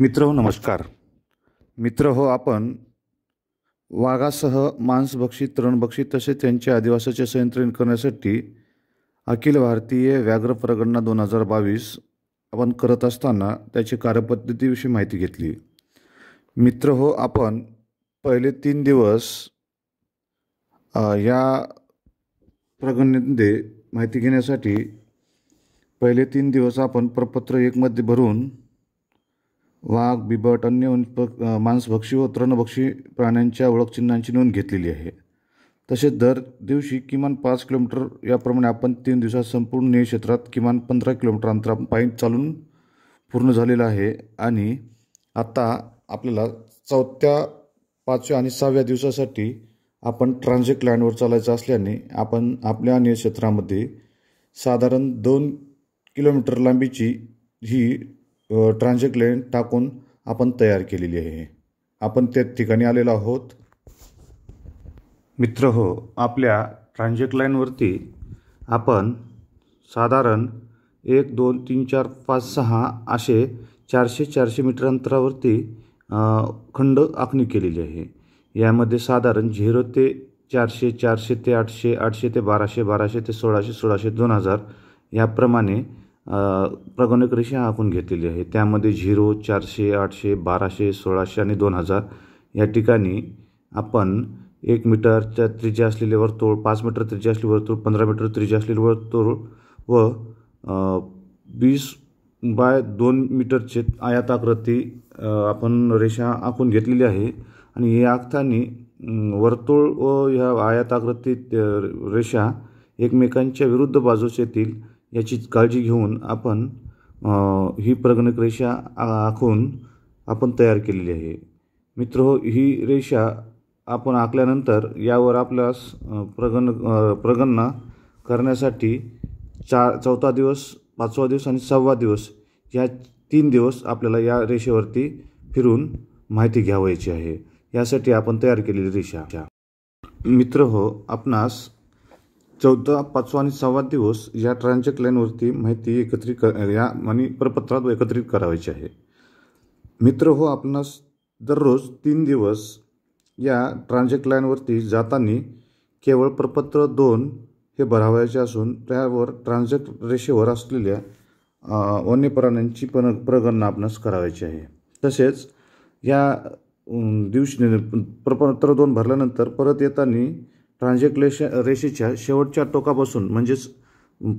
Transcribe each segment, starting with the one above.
मित्र हो नमस्कार मित्र हो आपण वाघासह मांसभक्षी बक्षी तसेच त्यांच्या आदिवासाचे संयंत्रण करण्यासाठी अखिल भारतीय व्याघ्र प्रगणना दोन हजार बावीस आपण करत असताना त्याची कार्यपद्धतीविषयी माहिती घेतली मित्र हो आपण पहिले तीन दिवस या प्रगणनेमध्ये माहिती घेण्यासाठी पहिले तीन दिवस आपण प्रपत्र एकमध्ये भरून वाघ बिबट अन्य मांसभक्षी व तृणभक्षी प्राण्यांच्या ओळखचिन्हांची नोंद घेतलेली आहे तसेच दर दिवशी किमान पाच किलोमीटर याप्रमाणे आपण तीन दिवसात संपूर्ण निय क्षेत्रात किमान पंधरा किलोमीटर अंतरा पायी चालून पूर्ण झालेलं आहे आणि आता आपल्याला चौथ्या पाचव्या आणि सहाव्या दिवसासाठी आपण ट्रान्झिट लँडवर चालायचं असल्याने आपण आपल्या नियक्षेत्रामध्ये क्षेत्रामध्ये साधारण दोन किलोमीटर लांबीची ही लेन टाकून आपण तयार केलेली आहे आपण त्या ठिकाणी आलेलो आहोत मित्र हो आपल्या ट्रान्झॅक्ट लाईनवरती आपण साधारण एक दोन तीन चार पाच सहा असे चारशे चारशे मीटर अंतरावरती खंड आखणी केलेली आहे यामध्ये साधारण झिरो ते चारशे चारशे ते आठशे आठशे ते बाराशे बाराशे ते सोळाशे सोळाशे दोन हजार याप्रमाणे प्रागणिक रेषा आखून घेतलेली आहे त्यामध्ये झिरो चारशे आठशे बाराशे सोळाशे आणि दोन हजार या ठिकाणी आपण एक मीटरच्या त्रिज्या असलेले वर्तुळ पाच मीटर त्रिज्या असलेले वर्तुळ पंधरा मीटर त्रिज्या असलेले वर्तुळ व वीस बाय दोन मीटरचे आयाताकृती आपण रेषा आखून घेतलेली आहे आणि हे आखतानी वर्तुळ व ह्या आयताकृती रेषा एकमेकांच्या विरुद्ध बाजूस येतील याची काळजी घेऊन आपण ही प्रगणक रेषा आखून आपण तयार केलेली आहे मित्र हो ही रेषा आपण आखल्यानंतर यावर आपल्यास प्रगण प्रगणना करण्यासाठी चार चौथा दिवस पाचवा दिवस आणि सहावा दिवस या तीन दिवस आपल्याला या रेषेवरती फिरून माहिती घ्यावयाची आहे यासाठी आपण तयार केलेली रेषा मित्र हो आपणास चौदा पाचवा आणि सहावा दिवस या ट्रान्झॅक्ट लाईनवरती माहिती एकत्रित कर या आणि प्रपत्रात एकत्रित करावायची आहे मित्र हो आपणास दररोज तीन दिवस या ट्रान्झॅक्ट लाईनवरती जाताना केवळ प्रपत्र दोन हे भरावायचे असून त्यावर ट्रान्झॅक्ट रेषेवर असलेल्या वन्य प्राण्यांची पण प्रगणना आपणास करावायची आहे तसेच या दिवशी प्रपत्र दोन भरल्यानंतर परत येताना ट्रान्झेक्लेशन रेषेच्या शेवटच्या टोकापासून म्हणजेच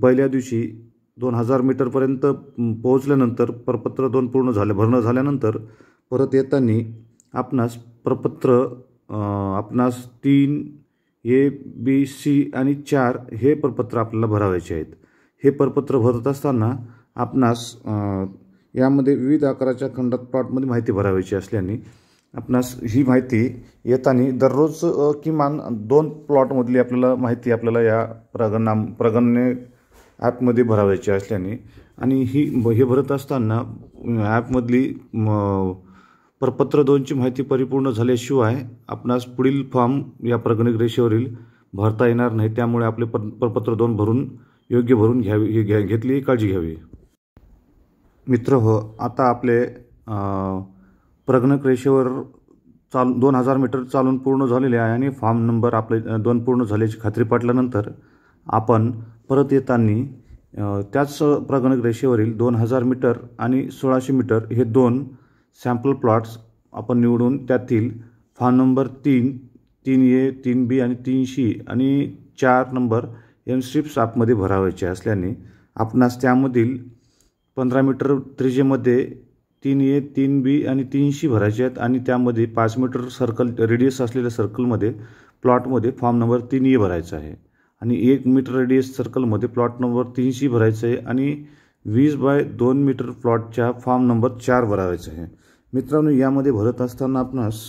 पहिल्या दिवशी दोन हजार मीटरपर्यंत पोहोचल्यानंतर प्रपत्र दोन पूर्ण झाले भरणं झाल्यानंतर परत येताना आपणास प्रपत्र आपणास तीन ए बी सी आणि चार हे प्रपत्र आपल्याला भरावायचे आहेत हे प्रपत्र भरत असताना आपणास यामध्ये विविध आकाराच्या खंडात प्लॉटमध्ये माहिती भरावायची असल्याने आपणास ही माहिती येताना दररोज किमान दोन प्लॉटमधली आपल्याला माहिती आपल्याला या प्रगणा प्रगणने ॲपमध्ये भरावायची असल्याने आणि ही हे भरत असताना ॲपमधली प्रपत्र दोनची माहिती परिपूर्ण झाल्याशिवाय आपणास पुढील फॉर्म या प्रगणिक रेषेवरील भरता येणार नाही त्यामुळे आपले प्र प्रपत्र दोन भरून योग्य भरून घ्यावी घ्या घेतली काळजी घ्यावी मित्र हो आता आपले प्रगणक रेषेवर चाल दोन हजार मीटर चालून पूर्ण झालेले आहे आणि फॉर्म नंबर आपले दोन पूर्ण झाल्याची खात्री पटल्यानंतर आपण परत येताना त्याच प्रगणक रेषेवरील दोन हजार मीटर आणि सोळाशे मीटर हे दोन सॅम्पल प्लॉट्स आपण निवडून त्यातील फॉर्म नंबर तीन तीन ए तीन बी आणि तीनशी आणि चार नंबर एम स्ट्रिप्स सापमध्ये भरावायचे असल्याने आपणास त्यामधील पंधरा मीटर त्रिजेमध्ये तीन ए तीन बी आणि तीनशी भरायचे आहेत आणि त्यामध्ये पाच मीटर सर्कल रेडियस असलेल्या सर्कलमध्ये प्लॉटमध्ये फॉर्म नंबर तीन ए भरायचा आहे आणि एक मीटर रेडियस सर्कलमध्ये प्लॉट नंबर तीनशी भरायचं आहे आणि वीस बाय दोन मीटर प्लॉटच्या फॉर्म नंबर चार भरावायचा आहे मित्रांनो यामध्ये भरत असताना आपणास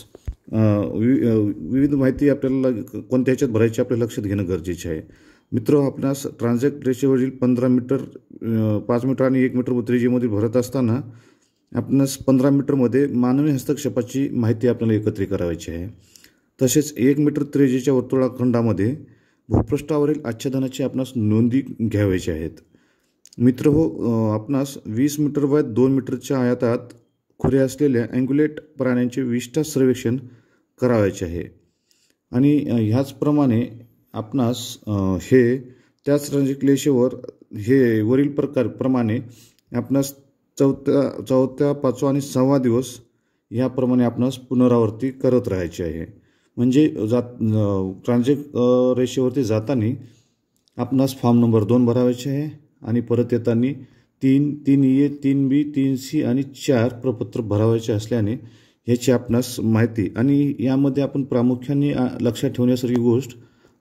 विविध माहिती आपल्याला कोणत्या ह्याच्यात भरायची आपल्या लक्षात घेणं गरजेचे आहे मित्र आपणास ट्रान्झॅक्ट रेषेवरील पंधरा मीटर पाच मीटर आणि एक मीटर उतरेजीमध्ये भरत असताना आपणास पंधरा मीटरमध्ये मानवी हस्तक्षेपाची माहिती आपल्याला एकत्रित करायची आहे तसेच एक मीटर त्रेजेच्या वर्तुळाखंडामध्ये भूपृष्ठावरील आच्छादनाची आपणास नोंदी घ्यावयाची आहेत मित्र हो आपणास वीस मीटर वाय दोन मीटरच्या आयातात खुरे असलेल्या अँग्युलेट प्राण्यांचे विष्ठा सर्वेक्षण करावायचे आहे आणि ह्याचप्रमाणे आपणास हे त्याच रंजिक्लेशेवर हे वरील प्रकार प्रमाणे आपणास चौथ्या चौथ्या पाचवा आणि सहावा दिवस ह्याप्रमाणे आपणास पुनरावृत्ती करत राहायची आहे म्हणजे जात ट्रान्झॅक्ट रेषेवरती जाताना आपणास फॉर्म नंबर दोन भरावायचे आहे आणि परत येताना तीन तीन ए तीन बी तीन सी आणि चार प्रपत्र भरावायचे असल्याने ह्याची आपणास माहिती आणि यामध्ये आपण प्रामुख्याने लक्षात ठेवण्यासारखी गोष्ट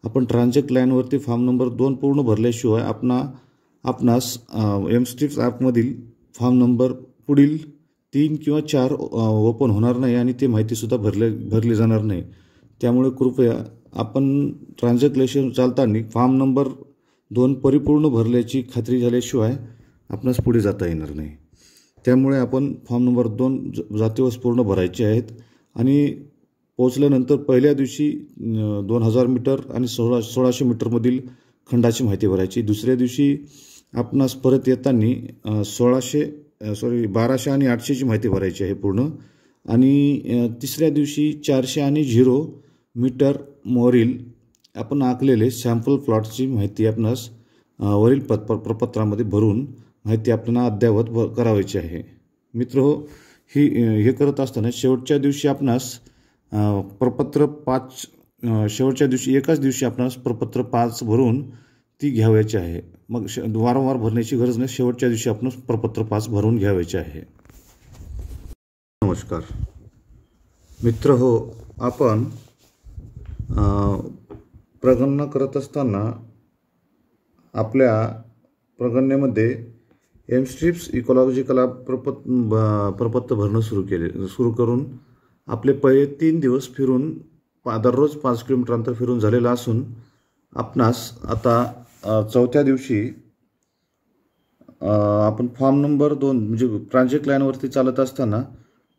आपण ट्रान्झॅक्ट लाईनवरती फॉर्म नंबर दोन पूर्ण भरल्याशिवाय आपणा आपणास एमस्टिप्स ॲपमधील फॉर्म नंबर पुढील तीन किंवा चार ओपन होणार नाही आणि ते माहितीसुद्धा भरले भरली जाणार नाही त्यामुळे कृपया आपण ट्रान्झॅक्लेशन चालताना फॉर्म नंबर दोन परिपूर्ण भरल्याची खात्री झाल्याशिवाय आपणास पुढे जाता येणार नाही त्यामुळे आपण फॉर्म नंबर दोन ज जातीवस पूर्ण भरायचे आहेत आणि पोचल्यानंतर पहिल्या दिवशी दोन हजार मीटर आणि सोळा सोळाशे मीटरमधील खंडाची माहिती भरायची दुसऱ्या दिवशी आपणास परत येताना सोळाशे सॉरी बाराशे आणि आठशेची माहिती भरायची आहे पूर्ण आणि तिसऱ्या दिवशी चारशे आणि झिरो मीटर मोरील आपण आखलेले सॅम्पल प्लॉटची माहिती आपणास वरील पत प्रपत्रामध्ये भरून माहिती आपल्याला अद्ययावत भ करावायची आहे मित्र हो ही हे करत असताना शेवटच्या दिवशी आपणास प्रपत्र पाच शेवटच्या दिवशी एकाच दिवशी आपणास प्रपत्र पाच भरून ती घ्यावायची आहे मग श वारंवार भरण्याची गरज नाही शेवटच्या दिवशी आपण प्रपत्र पास भरून घ्यावायचे आहे नमस्कार मित्र हो आपण प्रगणना करत असताना आपल्या प्रगणनेमध्ये स्ट्रिप्स कला प्रपत प्रपत्र भरणं सुरू केले सुरू करून आपले पहिले तीन दिवस फिरून पा दररोज पाच किलोमीटर अंतर फिरून झालेला असून आपणास आता चौथ्या दिवशी आपण फॉर्म नंबर दोन म्हणजे ट्रान्झेक्ट लाईनवरती चालत असताना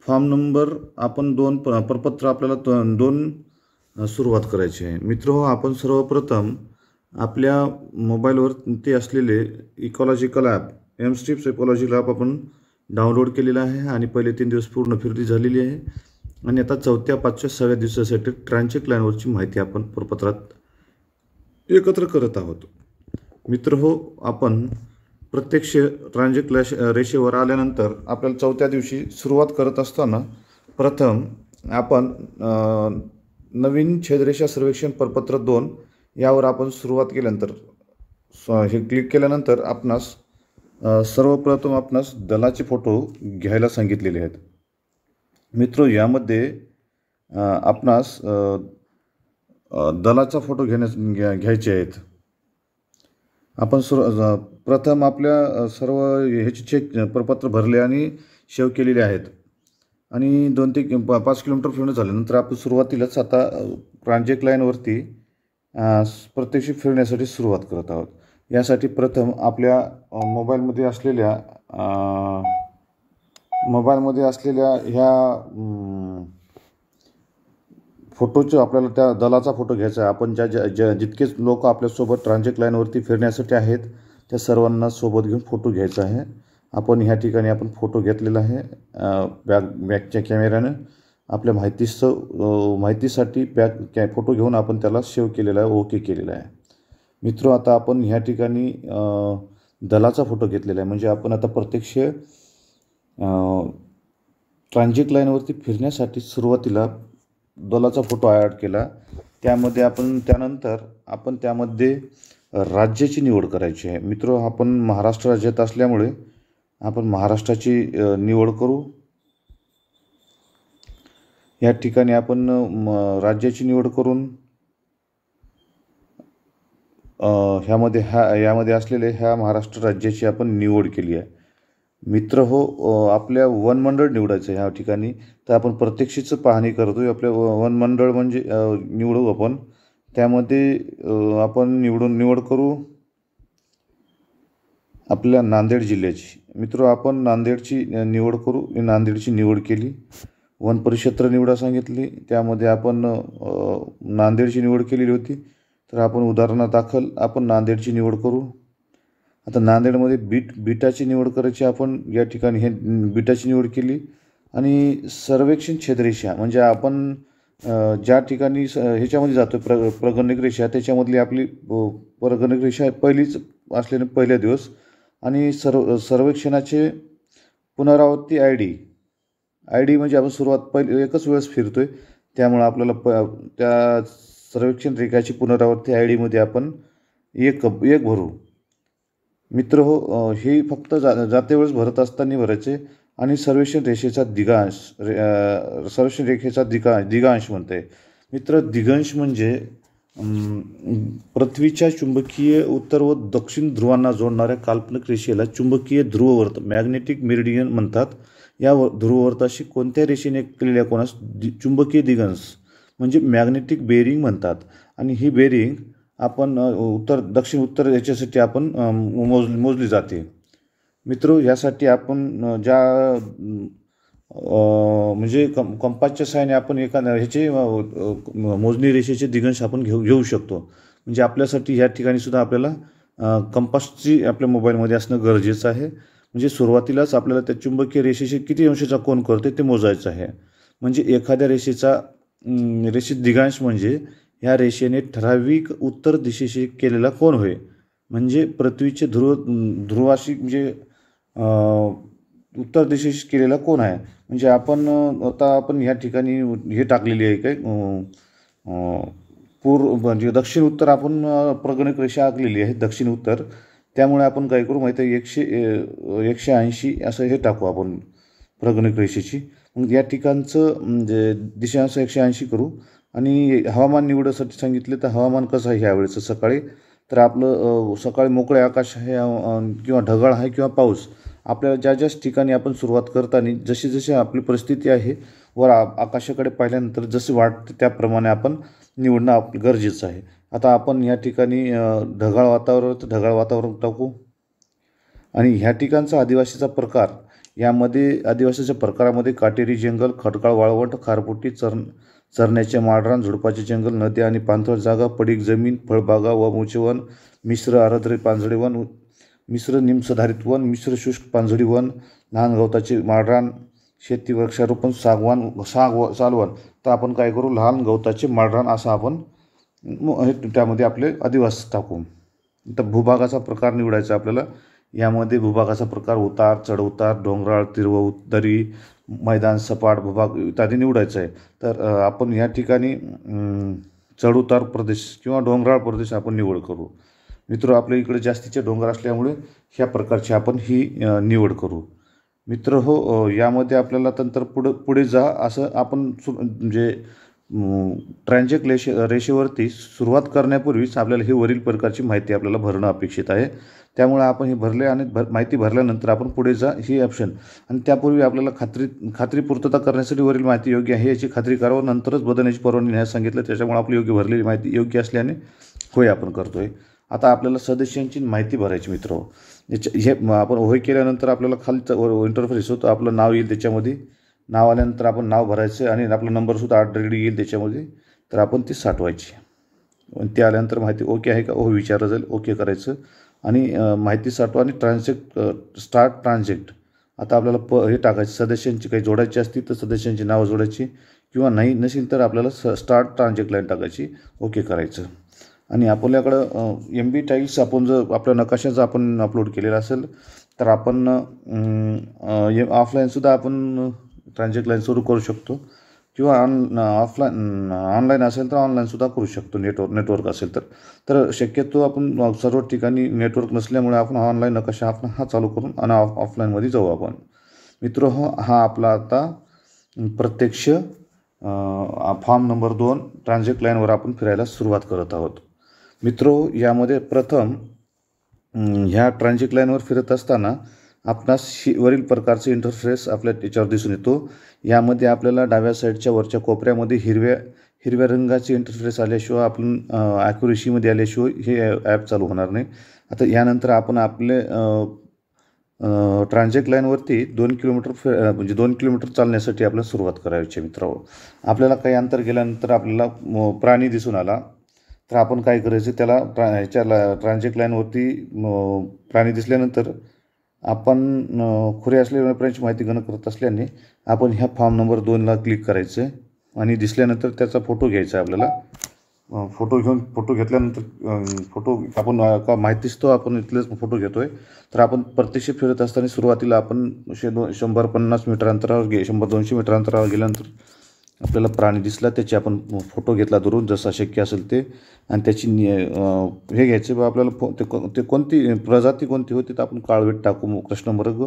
फॉर्म नंबर आपण दोन प प्रपत्र आपल्याला दोन सुरुवात करायची आहे मित्र हो आपण सर्वप्रथम आपल्या मोबाईलवर ते असलेले ecological app M strips ecological app आपण डाउनलोड केलेला आहे आणि पहिले तीन दिवस पूर्ण फिरती झालेली आहे आणि आता चौथ्या पाचव्या सहाव्या दिवसासाठी ट्रान्झेक्ट लाईनवरची माहिती आपण प्रपत्रात एकत्र करत आहोत मित्र हो आपण प्रत्यक्ष ट्रान्झिट रेषेवर आल्यानंतर आपल्याला चौथ्या दिवशी सुरुवात करत असताना प्रथम आपण नवीन छेदरेषा सर्वेक्षण परपत्र दोन यावर आपण सुरुवात केल्यानंतर हे क्लिक केल्यानंतर आपणास सर्वप्रथम आपणास दलाचे फोटो घ्यायला सांगितलेले आहेत मित्रो यामध्ये आपणास दलाचा फोटो घेण्यास घ्यायचे आहेत आपण सुर प्रथम आपल्या सर्व ह्याचे चेक प्रपत्र भरले आणि शेव केलेले आहेत आणि दोन ते पा पाच किलोमीटर फिरणं झाल्यानंतर आपण सुरुवातीलाच आता प्रांजेक लाईनवरती प्रत्यक्ष फिरण्यासाठी सुरुवात करत आहोत यासाठी प्रथम आपल्या मोबाईलमध्ये असलेल्या मोबाईलमध्ये असलेल्या ह्या फोटोचं आपल्याला त्या दलाचा फोटो घ्यायचा आहे आपण ज्या ज्या जितकेच लोक आपल्यासोबत ट्रान्झेक्ट लाईनवरती फिरण्यासाठी आहेत त्या सर्वांना सोबत घेऊन फोटो घ्यायचा आहे आपण ह्या ठिकाणी आपण फोटो घेतलेला आहे बॅग बॅकच्या कॅमेऱ्यानं आपल्या माहितीचं माहितीसाठी बॅक कॅ फोटो घेऊन आपण त्याला सेव्ह केलेला आहे ओके केलेला आहे मित्र आता आपण ह्या ठिकाणी दलाचा फोटो घेतलेला आहे म्हणजे आपण आता प्रत्यक्ष ट्रान्झिट लाईनवरती फिरण्यासाठी सुरुवातीला दोलाचा फोटो ॲड केला त्यामध्ये आपण त्यानंतर आपण त्यामध्ये राज्याची निवड करायची आहे मित्र आपण महाराष्ट्र राज्यात असल्यामुळे आपण महाराष्ट्राची निवड करू या ठिकाणी आपण राज्याची निवड करून ह्यामध्ये ह्या यामध्ये असलेले ह्या महाराष्ट्र राज्याची आपण निवड केली आहे मित्र हो आपल्या वनमंडळ निवडायचं ह्या ठिकाणी तर आपण प्रत्यक्षीच पाहणी करतो आपल्या वनमंडळ म्हणजे निवडू आपण त्यामध्ये आपण निवडून निवड करू आपल्या नांदेड जिल्ह्याची मित्र आपण नांदेडची निवड करू नांदेडची निवड केली वन परिक्षेत्र निवडा सांगितली त्यामध्ये आपण नांदेडची निवड केलेली होती तर आपण उदाहरणादाखल आपण नांदेडची निवड करू आता नांदेडमध्ये बीट बीटाची निवड करायची आपण या ठिकाणी हे बीटाची निवड केली आणि सर्वेक्षण छेदरेषा म्हणजे आपण ज्या ठिकाणी स ह्याच्यामध्ये जातो प्र प्रगणिक रेषा त्याच्यामधली आपली प्रगणिक रेषा पहिलीच असल्याने पहिल्या दिवस आणि सर्व सर्वेक्षणाचे पुनरावृत्ती आय डी आय डी म्हणजे आपण सुरुवात पहिले एकच वेळेस फिरतो आहे त्यामुळं आपल्याला प त्या सर्वेक्षण रेखाची पुनरावृत्ती आय डीमध्ये आपण एक एक भरू मित्र हो हे फक्त जा जातेवेळेस भरत असताना भरायचे आणि सर्वेक्षण रेषेचा दिगांश रे सर्वेक्षण रेखेचा दिगा दिगांश म्हणते मित्र दिगंश म्हणजे पृथ्वीच्या चुंबकीय उत्तर व दक्षिण ध्रुवांना जोडणाऱ्या काल्पनिक रेषेला चुंबकीय ध्रुववर्त मॅग्नेटिक मेरिडियन म्हणतात या व ध्रुववर्ताशी कोणत्या रेषेने केलेल्या कोणास दि चुंबकीय दिगंश म्हणजे मॅग्नेटिक बेरिंग म्हणतात आणि ही बेरिंग आपण उत्तर दक्षिण उत्तर याच्यासाठी आपण मोज मोजली जाते मित्र यासाठी आपण ज्या म्हणजे कं कंपासच्या सहाय्याने आपण एका ह्याचे मोजणी रेषेचे दिगंश आपण घेऊ घेऊ शकतो म्हणजे आपल्यासाठी या ठिकाणी सुद्धा आपल्याला कंपासची आपल्या मोबाईलमध्ये असणं गरजेचं आहे म्हणजे सुरुवातीलाच आपल्याला त्या चुंबकीय रेषेशी किती अंशाचा कोण करते ते मोजायचं आहे म्हणजे एखाद्या रेषेचा रेषेत दिगांश म्हणजे या रेषेने ठराविक उत्तर दिशेशी केलेला कोण होय म्हणजे पृथ्वीचे ध्रुव ध्रुवाशी म्हणजे उत्तर दिशेशी केलेला कोण आहे म्हणजे आपण आता आपण ह्या ठिकाणी हे टाकलेली आहे काय पूर्व म्हणजे दक्षिण उत्तर आपण प्रगणक रेषा आखलेली आहे दक्षिण उत्तर त्यामुळे आपण काय करू माहिती आहे एकशे एकशे ऐंशी असं हे टाकू आपण प्रगणक रेषेची मग या ठिकाणचं म्हणजे असं एकशे ऐंशी करू आणि हवामान निवडासाठी सांगितले तर हवामान कसं आहे ह्यावेळेचं सकाळी तर आपलं सकाळी मोकळे आकाश आहे किंवा ढगाळ आहे किंवा पाऊस आपल्याला ज्या ज्याच ठिकाणी आपण सुरुवात करताना जशी जशी आपली परिस्थिती आहे वर आकाशाकडे पाहिल्यानंतर जसे वाटते त्याप्रमाणे आपण निवडणं आप गरजेचं आहे आता आपण या ठिकाणी ढगाळ वातावरण तर ढगाळ वातावरण टाकू आणि ह्या ठिकाणचा आदिवासीचा प्रकार यामध्ये आदिवासीच्या प्रकारामध्ये काटेरी जंगल खडकाळ वाळवंट खारपुटी चरण चरण्याचे माडरान झुडपाचे जंगल नद्या आणि पाणथळ जागा पडीक जमीन फळबागा व वन मिश्र आराद्रे पांझरे वन मिश्र निमसधारित वन मिश्र शुष्क पांझडी वन लहान गवताचे माडरान शेती वृक्षारोपण सागवान साग व तर आपण काय करू लहान गवताचे माळरान असं आपण त्यामध्ये आपले आदिवासी टाकू तर भूभागाचा प्रकार निवडायचा आपल्याला यामध्ये भूभागाचा प्रकार उतार चढउतार डोंगराळ तिरव दरी मैदान सपाट भूभाग इत्यादी निवडायचं आहे तर आपण या ठिकाणी चढउतार प्रदेश किंवा डोंगराळ प्रदेश आपण निवड करू मित्र आपल्या इकडे जास्तीचे डोंगर असल्यामुळे ह्या प्रकारची आपण ही निवड करू मित्र हो यामध्ये आपल्याला तंत्र पुढं पुढे जा असं आपण सु म्हणजे ट्रान्झेक रेषे रेषेवरती सुरुवात करण्यापूर्वीच आपल्याला हे वरील प्रकारची माहिती आपल्याला भरणं अपेक्षित आहे त्यामुळे आपण हे भरले आणि भर माहिती भरल्यानंतर आपण पुढे जा ही ऑप्शन आणि त्यापूर्वी आपल्याला खात्री खात्री पूर्तता करण्यासाठी वरील माहिती योग्य आहे याची खात्री करावं नंतरच बदलण्याची परवानगी नाही सांगितलं त्याच्यामुळे आपली योग्य भरलेली माहिती योग्य असल्याने होय आपण करतो आहे आता आपल्याला सदस्यांची माहिती भरायची मित्र याच्या हे आपण होय केल्यानंतर आपल्याला खाली इंटरफेस होतो आपलं नाव येईल त्याच्यामध्ये नाव आल्यानंतर आपण नाव भरायचं आणि आपला नंबरसुद्धा आठ डिग्री येईल त्याच्यामध्ये तर आपण ती साठवायची आणि ते आल्यानंतर माहिती ओके आहे का हो विचारलं जाईल ओके करायचं आणि माहिती साठवा आणि ट्रान्झॅक्ट स्टार्ट ट्रान्झॅक्ट आता आपल्याला प हे टाकायचे सदस्यांची काही जोडायची असतील तर सदस्यांची नावं जोडायची किंवा नाही नसेल तर आपल्याला स स्टार्ट ट्रान्झॅक्ट लाईन टाकायची ओके करायचं आणि आपल्याकडं एम बी टाईल्स आपण जर आपल्या नकाशाचं आपण अपलोड केलेला असेल तर आपण ऑफलाईनसुद्धा आपण ट्रान्झॅक्ट लाईन सुरू करू शकतो किंवा ऑन ऑफलाईन ऑनलाईन असेल तर ऑनलाईनसुद्धा करू शकतो नेटवर्क नेटवर्क असेल तर तर शक्यतो आपण सर्व ठिकाणी नेटवर्क नसल्यामुळे आपण ऑनलाईन नकाशा आपण हा चालू करून आणि ऑफ ऑफलाईनमध्ये जाऊ आपण मित्र हो, हा आपला आता प्रत्यक्ष फॉर्म नंबर दोन ट्रान्झॅक्ट लाईनवर आपण फिरायला सुरुवात करत आहोत मित्रो यामध्ये प्रथम ह्या ट्रान्झिट लाईनवर फिरत असताना आपणास शि वरील प्रकारचे इंटरफेस आपल्या त्याच्यावर दिसून येतो यामध्ये आपल्याला डाव्या साईडच्या वरच्या कोपऱ्यामध्ये हिरव्या हिरव्या रंगाचे इंटरफेस आल्याशिवाय आपण ॲक्युरेशीमध्ये आल्याशिवाय हे ॲप चालू होणार नाही आता यानंतर आपण आपले ट्रान्झॅक्ट लाईनवरती दोन किलोमीटर फे म्हणजे दोन किलोमीटर चालण्यासाठी आपल्याला सुरुवात करायची मित्रांनो आपल्याला काही अंतर गेल्यानंतर आपल्याला प्राणी दिसून आला तर आपण काय करायचं त्याला ट्रा ह्याच्या ला लाईनवरती प्राणी दिसल्यानंतर आपण खुरे असलेल्या व्यापाऱ्यांची माहिती गणक करत असल्याने आपण ह्या फॉर्म नंबर दोनला क्लिक करायचं आहे आणि दिसल्यानंतर त्याचा फोटो घ्यायचा आहे आपल्याला फोटो घेऊन फोटो घेतल्यानंतर फोटो आपण का माहितीच तो आपण इथलेच फोटो घेतो आहे तर आपण प्रत्यक्ष फिरत असताना सुरुवातीला आपण शे दो शंभर पन्नास मीटर अंतरावर गे शंभर दोनशे मीटर अंतरावर गेल्यानंतर आपल्याला प्राणी दिसला त्याचे आपण फोटो घेतला दुरून जसा शक्य असेल ते आणि त्याची हे घ्यायचे बा आपल्याला फो ते को ते कोणती प्रजाती कोणती होती तर आपण काळवेट टाकू कृष्णमृग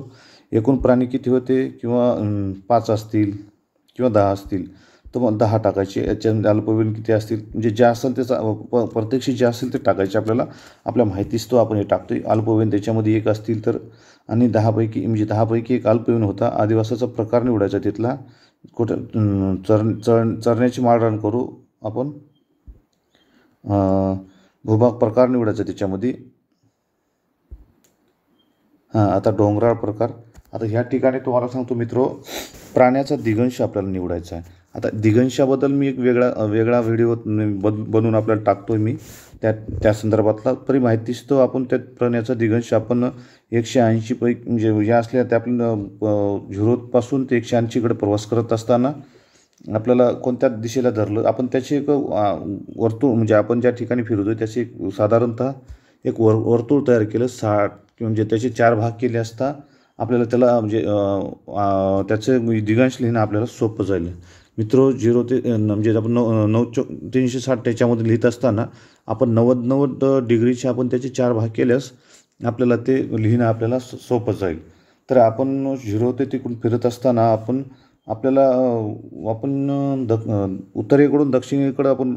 एकूण प्राणी किती होते किंवा पाच असतील किंवा दहा असतील तर मग दहा टाकायचे याच्यामध्ये अल्पवयीन किती असतील म्हणजे जे असेल त्याचा प प्रत्यक्ष जे असेल ते टाकायचे आपल्याला आपल्या माहितीच तो आपण हे टाकतो अल्पवयीन त्याच्यामध्ये एक असतील तर आणि दहापैकी म्हणजे दहापैकी एक अल्पवयीन होता आदिवासाचा प्रकार निवडायचा तिथला कुठे चर चर चरण्याची रन करू आपण भूभाग प्रकार निवडायचा त्याच्यामध्ये हां आता डोंगराळ प्रकार आता ह्या ठिकाणी तुम्हाला सांगतो मित्रो प्राण्याचा दिगंश आपल्याला निवडायचा आहे आता दिघंशाबद्दल मी एक वेगळा वेगळा व्हिडिओ बनवून आपल्याला टाकतो आहे मी त्या त्या संदर्भातला तरी माहितीच तो आपण त्या प्रण्याचा दिघंश आपण एकशे ऐंशी पैकी म्हणजे या असल्या त्या आपण झिरोपासून ते एकशे ऐंशीकडे प्रवास करत असताना आपल्याला कोणत्या दिशेला धरलं आपण त्याची एक वर्तुळ म्हणजे आपण ज्या ठिकाणी फिरतो आहे त्याची एक साधारणतः एक वर वर्तुळ तयार केलं साठ म्हणजे त्याचे चार भाग केले असता आपल्याला त्याला म्हणजे त्याचं दिघांश लिहिणं आपल्याला सोपं जाईल मित्र झिरो ते म्हणजे आपण नऊ नऊ चौ तीनशे साठ त्याच्यामध्ये लिहित असताना आपण नव्वद नव्वद डिग्रीचे आपण त्याचे चार भाग केल्यास आपल्याला ते लिहिणं आपल्याला सोपं जाईल तर आपण झिरो ते तिकडून फिरत असताना आपण आपल्याला आपण दक उत्तरेकडून दक्षिणेकडं आपण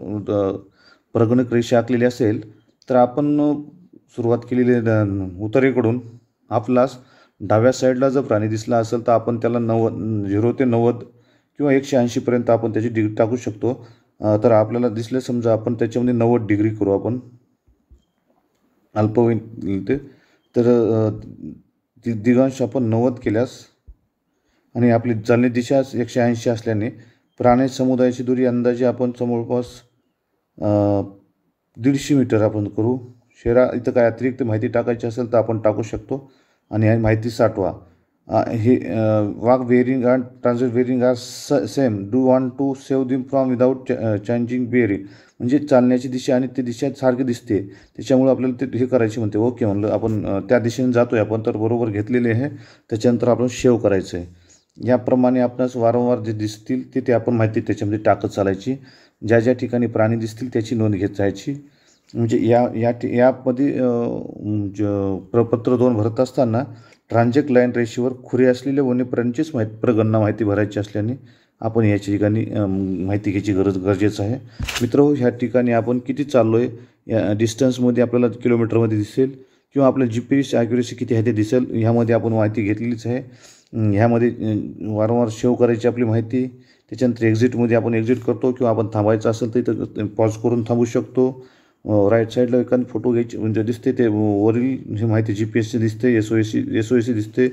प्रगणक रेषा आखलेली असेल तर आपण सुरुवात केलेली उत्तरेकडून आपलाच डाव्या साईडला जर प्राणी दिसला असेल तर आपण त्याला नव्वद झिरो ते नव्वद किंवा एकशे ऐंशीपर्यंत आपण त्याची डिग्री टाकू शकतो तर आपल्याला दिसलं समजा आपण त्याच्यामध्ये नव्वद डिग्री करू आपण अल्पवयीन ते तर ती दिगांश आपण नव्वद केल्यास आणि आपली चालणी दिशा एकशे ऐंशी असल्याने प्राणी समुदायाची दुरी अंदाजे आपण जवळपास दीडशे मीटर आपण करू शहरा इथं काय अतिरिक्त माहिती टाकायची असेल तर आपण टाकू शकतो आणि माहिती साठवा Uh, he uh, work bearing and transit bearing are same do want to save them from without changing bearing म्हणजे चालण्याची दिशा आणि ते दिशा सारखी दिसते त्याच्यामुळे आपल्याला ते हे करायची म्हणते ओके म्हणलं आपण uh, त्या दिशेने जातो आहे आपण तर बरोबर घेतलेले आहे त्याच्यानंतर आपण शेव करायचं आहे याप्रमाणे आपणास वारंवार जे दिसतील ते ते आपण माहिती त्याच्यामध्ये टाकत चालायची ज्या ज्या ठिकाणी प्राणी दिसतील त्याची नोंद घेत जायची म्हणजे या या यामध्ये प्रपत्र दोन भरत असताना ट्रान्झेक्ट लाईन रेषेवर खुरे असलेल्या वन्यप्राण्यांचीच माहिती प्रगणना माहिती भरायची असल्याने आपण याच्या ठिकाणी माहिती घ्यायची गरज गरजेचं आहे मित्र हो ह्या ठिकाणी आपण किती चाललो आहे या डिस्टन्समध्ये आपल्याला किलोमीटरमध्ये दिसेल किंवा आपल्या जी पी एस ॲक्युरेसी किती आहे ते दिसेल ह्यामध्ये आपण माहिती घेतलेलीच आहे ह्यामध्ये वारंवार शेव करायची आपली माहिती त्याच्यानंतर एक्झिटमध्ये आपण एक्झिट करतो किंवा आपण थांबायचं असेल तर पॉज करून थांबू शकतो राईट साईडला एखादे फोटो घ्यायचे म्हणजे दिसते ते वरील म्हणजे माहिती जी पी एसची दिसते S O C S O C दिसते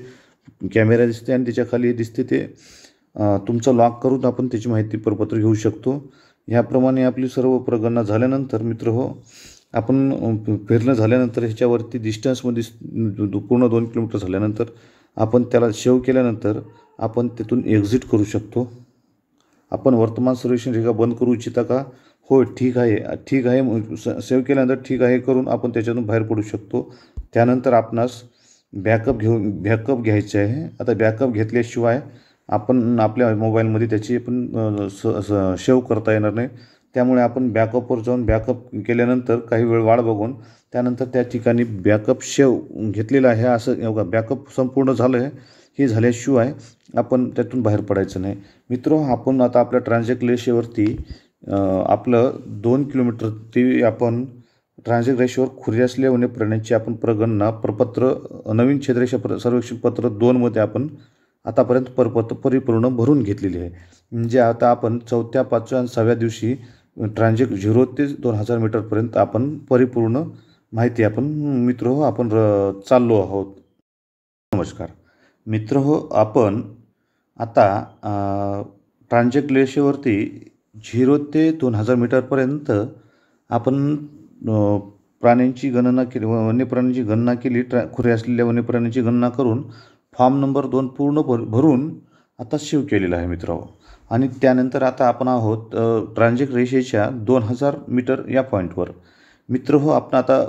कॅमेरा दिसते आणि त्याच्या खाली दिसते ते तुमचं लॉक करून आपण त्याची माहिती परपत्र घेऊ शकतो ह्याप्रमाणे आपली सर्व प्रगणना झाल्यानंतर मित्र हो आपण फिरणं झाल्यानंतर ह्याच्यावरती डिस्टन्समध्ये पूर्ण दोन किलोमीटर झाल्यानंतर आपण त्याला शेव केल्यानंतर आपण तिथून एक्झिट करू शकतो आपण वर्तमान सर्वेक्षण रेखा बंद करू इच्छिता का हो ठीक आहे ठीक आहे सेव्ह केल्यानंतर ठीक आहे करून आपण त्याच्यातून बाहेर पडू शकतो त्यानंतर आपणास बॅकअप घेऊन बॅकअप घ्यायचे आहे आता बॅकअप घेतल्याशिवाय आपण आपल्या मोबाईलमध्ये त्याची पण स सेव्ह करता येणार नाही त्यामुळे आपण बॅकअपवर जाऊन बॅकअप केल्यानंतर काही वेळ वाढ बघून त्यानंतर त्या ठिकाणी बॅकअप शेव घेतलेला आहे असं बॅकअप संपूर्ण झालं आहे हे झाल्याशिवाय आपण त्यातून बाहेर पडायचं नाही मित्र आपण आता आपल्या ट्रान्झॅक्ट लेशेवरती आपलं दोन किलोमीटर ते आपण ट्रान्झॅक्ट रेषेवर खुर्यास लेवणे प्रण्याची आपण प्रगणना प्रपत्र नवीन क्षेत्ररेष प्र सर्वेक्षण पत्र दोनमध्ये आपण आतापर्यंत परपत्र परिपूर्ण भरून घेतलेली आहे म्हणजे आता आपण चौथ्या पाचव्या आणि सहाव्या दिवशी ट्रान्झॅक्ट झिरो ते दोन हजार मीटरपर्यंत आपण परिपूर्ण माहिती आपण मित्र हो आपण र चाललो आहोत नमस्कार मित्र हो आपण आता ट्रान्झॅक्ट रेषेवरती झिरो ते दोन हजार मीटरपर्यंत आपण प्राण्यांची गणना केली वन्यप्राण्यांची गणना केली ट्रॅ खुरे असलेल्या वन्यप्राण्यांची गणना करून फॉर्म नंबर दोन पूर्ण भर भरून आता शिव केलेला आहे मित्रांनो आणि त्यानंतर आता आपण आहोत ट्रान्झिट रेषेच्या दोन हजार मीटर या पॉईंटवर मित्र हो आपण आता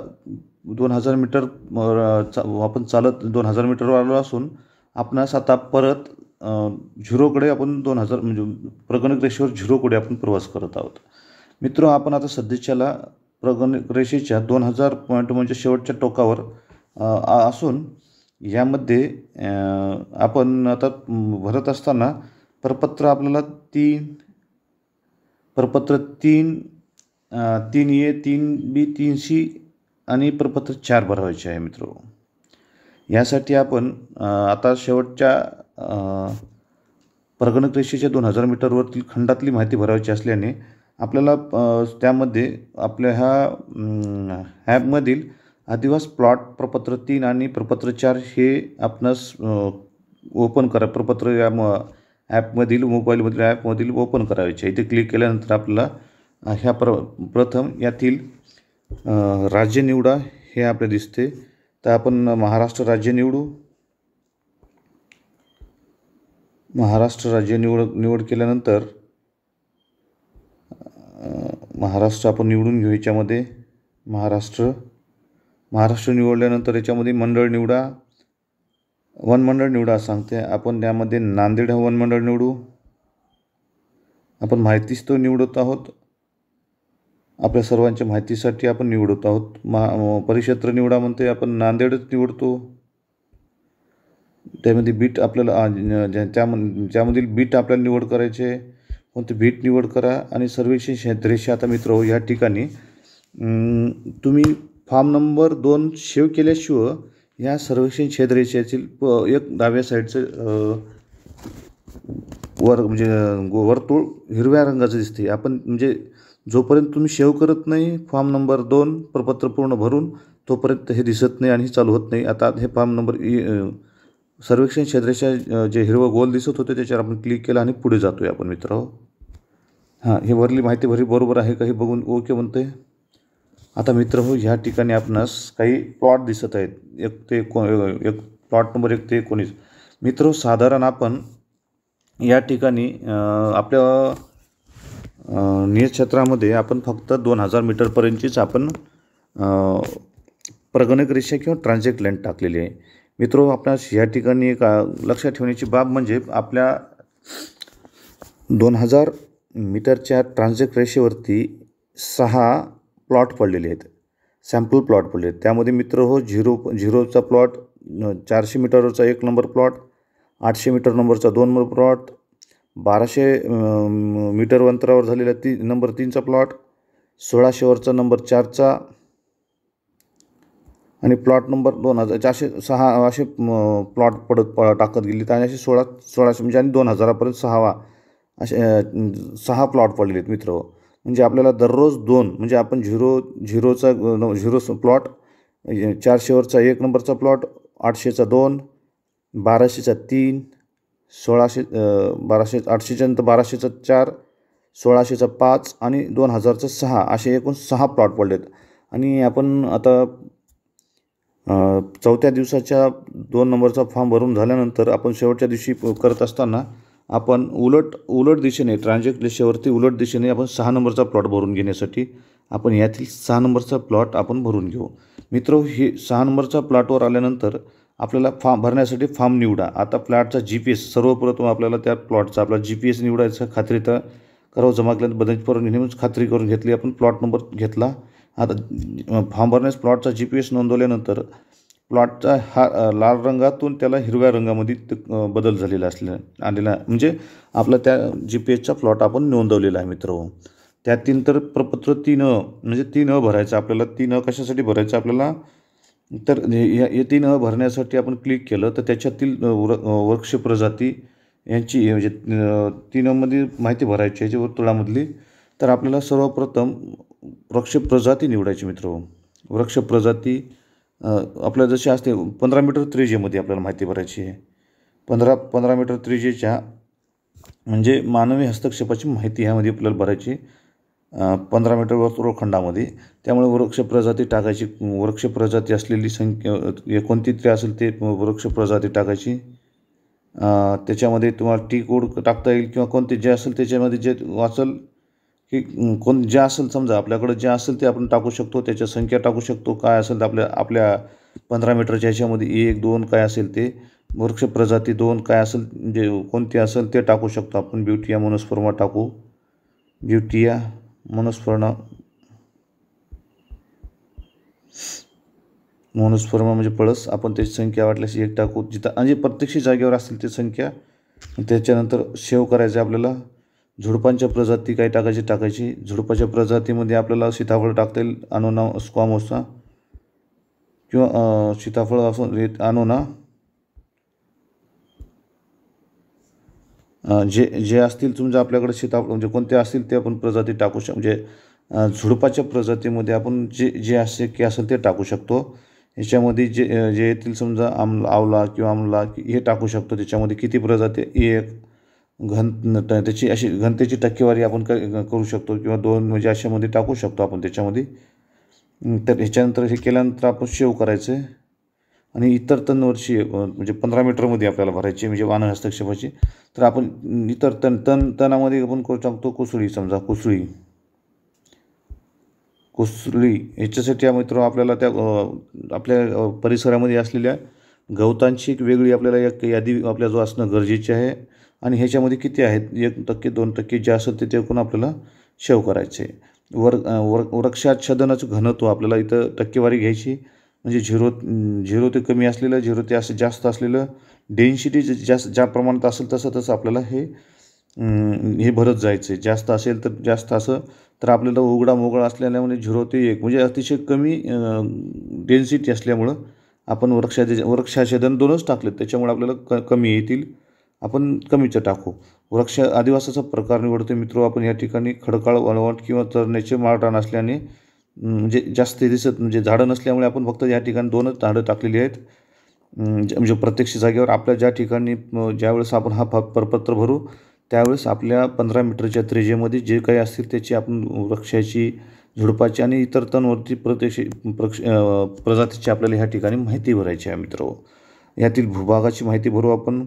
दोन हजार मीटर आपण चालत दोन हजार मीटरवर आलो असून आपणास आता परत झिरोकडे आपण दोन हजार म्हणजे प्रगणक रेषेवर झिरोकडे आपण प्रवास करत आहोत मित्र आपण आता सध्याच्याला प्रगणक रेषेच्या दोन हजार पॉईंट म्हणजे शेवटच्या टोकावर असून यामध्ये आपण आता भरत असताना परपत्र आपल्याला तीन प्रपत्र तीन तीन ए तीन बी तीन सी आणि प्रपत्र चार भरवायचे आहे मित्र यासाठी आपण आता शेवटच्या परगणक रेषेच्या दोन हजार मीटरवरती खंडातली माहिती भरायची असल्याने आपल्याला त्यामध्ये आपल्या ह्या ॲपमधील आदिवास प्लॉट प्रपत्र तीन आणि प्रपत्र चार हे आपणास ओपन करा प्रपत्र या म ॲपमधील मोबाईलमधील ॲपमधील ओपन करायचे इथे क्लिक केल्यानंतर आपल्याला ह्या प्र प्रथम यातील राज्य निवडा हे आपले दिसते तर आपण महाराष्ट्र राज्य निवडू महाराष्ट्र राज्य निवड निवड केल्यानंतर महाराष्ट्र आपण निवडून घेऊ याच्यामध्ये महाराष्ट्र महाराष्ट्र निवडल्यानंतर याच्यामध्ये मंडळ निवडा वनमंडळ निवडा सांगते आपण त्यामध्ये नांदेड वनमंडळ निवडू आपण माहितीच तो निवडत आहोत आपल्या सर्वांच्या माहितीसाठी आपण निवडत आहोत महा परिक्षेत्र निवडा म्हणते आपण नांदेडच निवडतो त्यामध्ये बीट आपल्याला ज्या त्याम ज्यामधील बीट आपल्याला निवड करायचे कोणते मग ते बीट निवड करा आणि सर्वेक्षण क्षेत्रेशी आता मित्र हो या ठिकाणी तुम्ही फॉर्म नंबर दोन शेव केल्याशिवाय या सर्वेक्षण क्षेत्रेशातील प एक डाव्या साईडचं वर म्हणजे वर्तुळ हिरव्या रंगाचं दिसते आपण म्हणजे जोपर्यंत तुम्ही शेव करत नाही फॉर्म नंबर दोन प्रपत्र पूर्ण भरून तोपर्यंत हे दिसत नाही आणि हे चालू होत नाही आता हे फॉर्म नंबर सर्वेक्षण क्षेत्राच्या जे हिरवं गोल दिसत होते त्याच्यावर आपण क्लिक केलं आणि पुढे जातो आहे आपण मित्र हां हे वरली माहिती भरी बरोबर आहे का हे बघून ओके म्हणते आता मित्र हो ह्या ठिकाणी आपणास काही प्लॉट दिसत आहेत एक ते एक प्लॉट नंबर एक ते एकोणीस मित्र साधारण आपण या ठिकाणी आपल्या नियतक्षेत्रामध्ये आपण फक्त दोन हजार मीटरपर्यंतचीच आपण प्रगणक रेषा किंवा ट्रान्झॅक्ट लाईन टाकलेली आहे मित्रो आपणास या ठिकाणी का लक्षात ठेवण्याची बाब म्हणजे आपल्या दोन हजार मीटरच्या ट्रान्झॅक्ट रेषेवरती सहा प्लॉट पडलेले आहेत सॅम्पल प्लॉट पडले आहेत त्यामध्ये मित्र हो झिरो झिरोचा प्लॉट चारशे मीटरचा एक नंबर प्लॉट आठशे मीटर नंबरचा दोन नंबर प्लॉट बाराशे मीटर अंतरावर झालेला ती नंबर तीनचा प्लॉट सोळाशेवरचा नंबर चारचा आणि प्लॉट नंबर दोन हजार चारशे सहा असे प्लॉट पडत प टाकत गेली तर आणि असे सोळा सोळाशे म्हणजे आणि दोन हजारापर्यंत सहावा असे सहा प्लॉट पडलेले आहेत मित्र म्हणजे आपल्याला दररोज दोन म्हणजे आपण झिरो झिरोचा झिरो प्लॉट चारशेवरचा एक नंबरचा प्लॉट आठशेचा दोन बाराशेचा तीन सोळाशे बाराशे आठशेच्या नंतर बाराशेचा चार सोळाशेचा पाच आणि दोन हजारचा सहा असे एकूण सहा प्लॉट पडलेत आणि आपण आता चौथ्या दिवसाच्या दोन नंबरचा फॉर्म भरून झाल्यानंतर आपण शेवटच्या दिवशी करत असताना आपण उलट उलट दिशेने ट्रान्झॅक्ट दिशेवरती उलट दिशेने आपण सहा नंबरचा प्लॉट भरून घेण्यासाठी आपण यातील सहा नंबरचा प्लॉट आपण भरून घेऊ मित्र हे सहा नंबरचा प्लॉटवर आल्यानंतर आपल्याला फॉर्म भरण्यासाठी फॉर्म निवडा आता प्लॉटचा जी पी एस सर्वप्रथम आपल्याला त्या प्लॉटचा आपला जी पी एस निवडायचा खात्री तर करावं जमा केल्यानंतर बदल नेहमीच खात्री करून घेतली आपण प्लॉट नंबर घेतला आता भरण्यास प्लॉटचा जी पी एस नोंदवल्यानंतर प्लॉटचा हा लाल रंगातून त्याला हिरव्या रंगामध्ये बदल झालेला असले आलेला म्हणजे आपला त्या जी पी एसचा प्लॉट आपण नोंदवलेला आहे मित्र हो. त्यातील तर प्रपत्र तीन म्हणजे तीन भरायचं आपल्याला तीन अ कशासाठी भरायचं आपल्याला तर या तीन अ भरण्यासाठी आपण क्लिक केलं तर त्याच्यातील वर वृक्ष प्रजाती यांची म्हणजे तीन माहिती भरायची याची वर्तुळामधली तर आपल्याला सर्वप्रथम वृक्ष प्रजाती निवडायची मित्र हो. वृक्ष प्रजाती आपल्या जशी असते पंधरा मीटर त्रिजेमध्ये आपल्याला माहिती भरायची आहे पंधरा पंधरा मीटर त्रिजेच्या म्हणजे मानवी हस्तक्षेपाची माहिती ह्यामध्ये आपल्याला भरायची पंधरा व वर्तुळखंडामध्ये त्यामुळे वृक्ष प्रजाती टाकायची वृक्ष प्रजाती असलेली संख्या कोणती त्रे असेल ते वृक्ष प्रजाती टाकायची त्याच्यामध्ये तुम्हाला टी कोड टाकता येईल किंवा कोणते जे असेल त्याच्यामध्ये जे वाचल की कोण जे असेल समजा आपल्याकडं जे असेल ते आपण टाकू शकतो त्याच्या संख्या टाकू शकतो काय असेल तर आपल्या आपल्या पंधरा मीटरच्या ह्याच्यामध्ये एक दोन काय असेल ते वृक्ष प्रजाती दोन काय असेल जे कोणते असेल ते टाकू शकतो आपण ब्युटिया मोनोस्पर्मा टाकू ब्युटिया मोनोस्पर्णा मोनोस्पर्मा म्हणजे पळस आपण त्याची संख्या वाटल्यास एक टाकू जिथं आणि प्रत्यक्ष जागेवर असेल ती संख्या त्याच्यानंतर सेव्ह करायचं आपल्याला झुडपांच्या प्रजाती काय टाकायची टाकायची झुडपाच्या प्रजातीमध्ये आपल्याला सीताफळ टाकता येईल अनोना स्क्वामोसा किंवा सीताफळ असं येत अनोना जे जे असतील तुमचं आपल्याकडे सीताफळ म्हणजे कोणते असतील ते आपण प्रजाती टाकू शक म्हणजे झुडपाच्या प्रजातीमध्ये आपण जे जे असे की असेल ते टाकू शकतो याच्यामध्ये जे जे येतील समजा आमला आवला किंवा आमला हे टाकू शकतो त्याच्यामध्ये किती प्रजाती एक घन त्याची अशी घनतेची टक्केवारी आपण क करू शकतो किंवा दोन म्हणजे अशामध्ये टाकू शकतो आपण त्याच्यामध्ये तर ह्याच्यानंतर हे केल्यानंतर आपण शेव करायचं आहे आणि इतर तनवरची म्हणजे पंधरा मीटरमध्ये आपल्याला भरायची म्हणजे वाहन हस्तक्षेपाची तर आपण इतर तण तण तणामध्ये आपण करू शकतो कुसळी समजा कुसळी कुसळी ह्याच्यासाठी मित्र आपल्याला त्या आपल्या परिसरामध्ये असलेल्या गवतांची एक वेगळी आपल्याला एक यादी आपल्या जो असणं गरजेचे आहे आणि ह्याच्यामध्ये किती आहेत एक टक्के दोन टक्के जे असेल ते ते आपल्याला शेव करायचे वर वर वृक्षाच्छादनाचं घनत्व आपल्याला इथं टक्केवारी घ्यायची म्हणजे झिरो झिरो ते कमी असलेलं झिरो ते असं जास्त असलेलं डेन्सिटी जास्त ज्या प्रमाणात असेल तसं तसं आपल्याला हे हे भरत जायचं आहे जास्त असेल तर जास्त असं तर आपल्याला उघडा मोगळा असल्यामुळे म्हणजे झिरो ते एक म्हणजे अतिशय कमी डेन्सिटी असल्यामुळं आपण वृक्षाचे वृक्षाच्छेदन दोनच टाकलेत त्याच्यामुळे आपल्याला क कमी येतील आपण कमीचं टाकू वृक्ष आदिवासाचा प्रकार निवडतो मित्रो आपण या ठिकाणी खडकाळ वळवट किंवा तरण्याचे माळरान नसल्याने म्हणजे जास्त दिसत म्हणजे झाडं नसल्यामुळे आपण फक्त या ठिकाणी दोनच झाडं टाकलेली आहेत म्हणजे प्रत्यक्ष जागेवर आपल्या ज्या ठिकाणी ज्यावेळेस आपण हा परपत्र भरू त्यावेळेस आपल्या पंधरा मीटरच्या त्रिजेमध्ये जे काही असतील त्याची आपण वृक्षाची झुडपाची आणि इतर तणवरती प्रत्यक्ष प्रक्ष प्रजातीची आपल्याला ह्या ठिकाणी माहिती भरायची आहे मित्रो यातील भूभागाची माहिती भरू आपण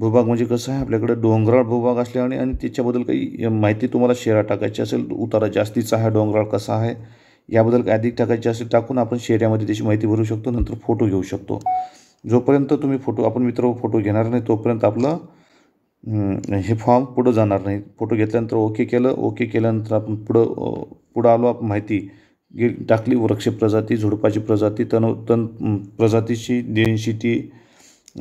भूभाग म्हणजे कसं आहे आपल्याकडे डोंगराळ भूभाग असल्याने आणि त्याच्याबद्दल काही माहिती तुम्हाला शेरा टाकायची असेल उतारा जास्तीचा आहे डोंगराळ कसा आहे याबद्दल काही अधिक टाकायची असेल टाकून आपण शेऱ्यामध्ये त्याची माहिती भरू शकतो नंतर फोटो घेऊ शकतो जोपर्यंत तुम्ही फोटो आपण मित्र फोटो घेणार नाही तोपर्यंत आपलं हे फॉर्म पुढं जाणार नाही फोटो घेतल्यानंतर ओके केलं ओके केल्यानंतर आपण पुढं पुढं आलो आपण माहिती टाकली वृक्ष प्रजाती झुडपाची प्रजाती तण तण प्रजातीची देणशी ती